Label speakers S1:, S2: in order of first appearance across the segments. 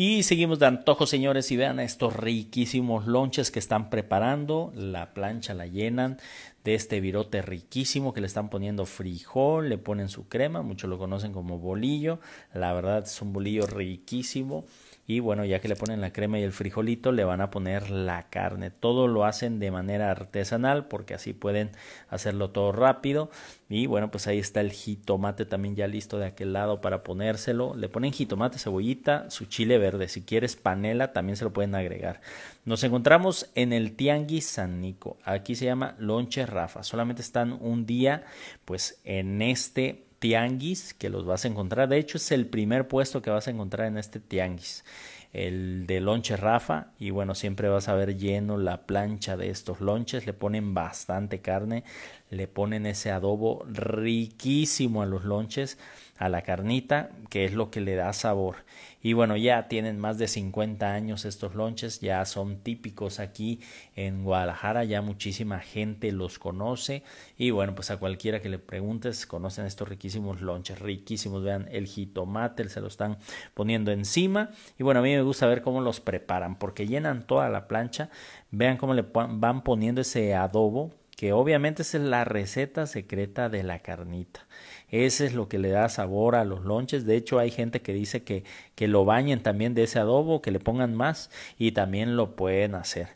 S1: Y seguimos de antojo, señores, y vean estos riquísimos lonches que están preparando. La plancha la llenan de este virote riquísimo que le están poniendo frijol, le ponen su crema, muchos lo conocen como bolillo, la verdad es un bolillo riquísimo y bueno, ya que le ponen la crema y el frijolito, le van a poner la carne. Todo lo hacen de manera artesanal porque así pueden hacerlo todo rápido. Y bueno, pues ahí está el jitomate también ya listo de aquel lado para ponérselo. Le ponen jitomate, cebollita, su chile verde. Si quieres panela, también se lo pueden agregar. Nos encontramos en el Tianguis San Nico. Aquí se llama lonche Rafa. Solamente están un día pues en este tianguis que los vas a encontrar. De hecho, es el primer puesto que vas a encontrar en este tianguis. El de lonche Rafa. Y bueno, siempre vas a ver lleno la plancha de estos lonches. Le ponen bastante carne. Le ponen ese adobo riquísimo a los lonches. A la carnita, que es lo que le da sabor. Y bueno, ya tienen más de 50 años estos lonches. Ya son típicos aquí en Guadalajara. Ya muchísima gente los conoce. Y bueno, pues a cualquiera que le preguntes, conocen estos riquísimos riquísimos lonches, riquísimos. Vean, el jitomate se lo están poniendo encima. Y bueno, a mí me gusta ver cómo los preparan, porque llenan toda la plancha. Vean cómo le van poniendo ese adobo, que obviamente es la receta secreta de la carnita. Ese es lo que le da sabor a los lonches. De hecho, hay gente que dice que, que lo bañen también de ese adobo, que le pongan más y también lo pueden hacer.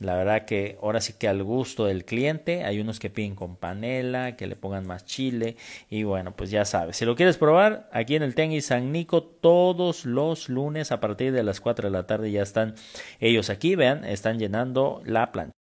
S1: La verdad que ahora sí que al gusto del cliente, hay unos que piden con panela, que le pongan más chile y bueno, pues ya sabes. Si lo quieres probar, aquí en el Tianguis San Nico todos los lunes a partir de las 4 de la tarde ya están ellos aquí, vean, están llenando la planta.